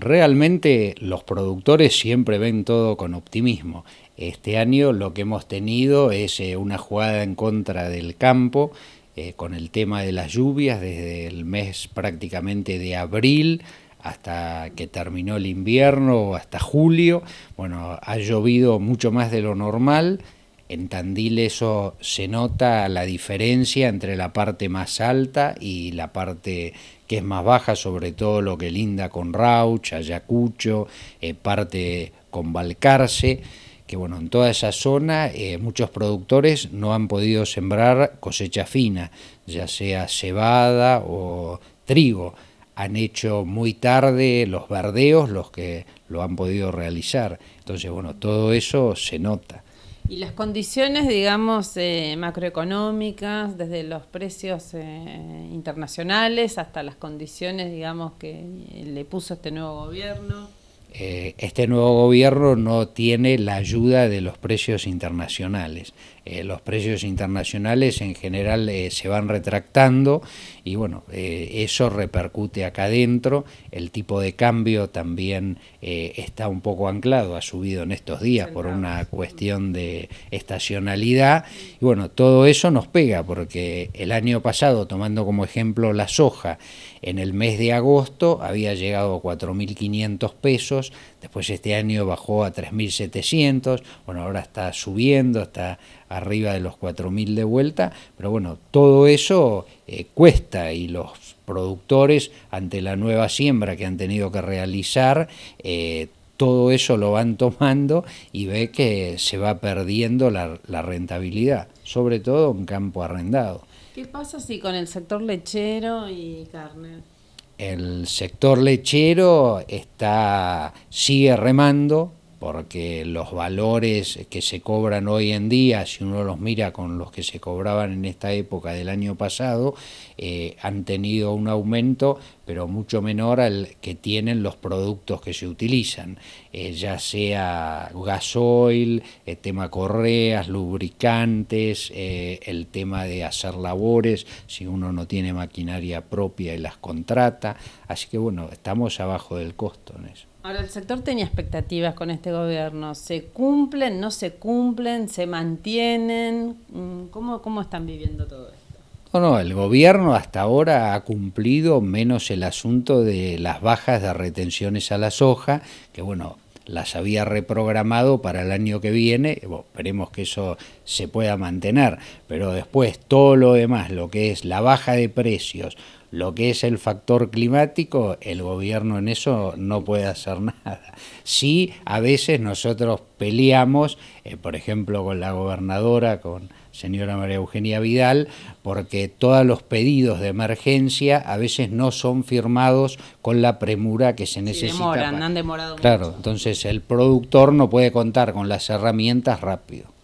Realmente los productores siempre ven todo con optimismo. Este año lo que hemos tenido es eh, una jugada en contra del campo eh, con el tema de las lluvias desde el mes prácticamente de abril hasta que terminó el invierno, hasta julio. Bueno, ha llovido mucho más de lo normal en Tandil eso se nota la diferencia entre la parte más alta y la parte que es más baja, sobre todo lo que linda con Rauch, Ayacucho, eh, parte con Balcarce, que bueno, en toda esa zona eh, muchos productores no han podido sembrar cosecha fina, ya sea cebada o trigo. Han hecho muy tarde los verdeos los que lo han podido realizar. Entonces, bueno, todo eso se nota. Y las condiciones, digamos, eh, macroeconómicas, desde los precios eh, internacionales hasta las condiciones, digamos, que le puso este nuevo gobierno. Eh, este nuevo gobierno no tiene la ayuda de los precios internacionales. los precios internacionales en general se van retractando y bueno, eh, eso repercute acá adentro, el tipo de cambio también eh, está un poco anclado, ha subido en estos días por una cuestión de estacionalidad y bueno, todo eso nos pega porque el año pasado, tomando como ejemplo la soja, en el mes de agosto había llegado a 4.500 pesos, después este año bajó a 3.700, bueno, ahora está subiendo, está arriba de los 4.000 de vuelta, pero bueno, todo eso eh, cuesta y los productores ante la nueva siembra que han tenido que realizar, eh, todo eso lo van tomando y ve que se va perdiendo la, rentabilidad, sobre todo en campo arrendado. ¿Qué pasa si con el sector lechero y carne? El sector lechero está sigue remando, porque los valores que se cobran hoy en día, si uno los mira con los que se cobraban en esta época del año pasado, eh, han tenido un aumento, pero mucho menor al que tienen los productos que se utilizan, eh, ya sea gasoil, el tema correas, lubricantes, eh, el tema de hacer labores, si uno no tiene maquinaria propia y las contrata. Así que bueno, estamos abajo del costo en eso. Ahora, el sector tenía expectativas con este gobierno. ¿Se cumplen, no se cumplen, se mantienen? Mm, ¿Cómo, están viviendo todo esto? Bueno, el gobierno hasta ahora ha cumplido menos el asunto de las bajas de retenciones a la soja, que bueno, las había reprogramado para el año que viene, esperemos que eso se pueda mantener, pero después todo lo demás, lo que es la baja de precios, lo que es el factor climático, el gobierno en eso no puede hacer nada. Sí, a veces nosotros peleamos, eh, por ejemplo, con la gobernadora, con señora María Eugenia Vidal, porque todos los pedidos de emergencia a veces no son firmados con la premura que se necesita. han demorado Claro, entonces el productor no puede contar con las herramientas rápido.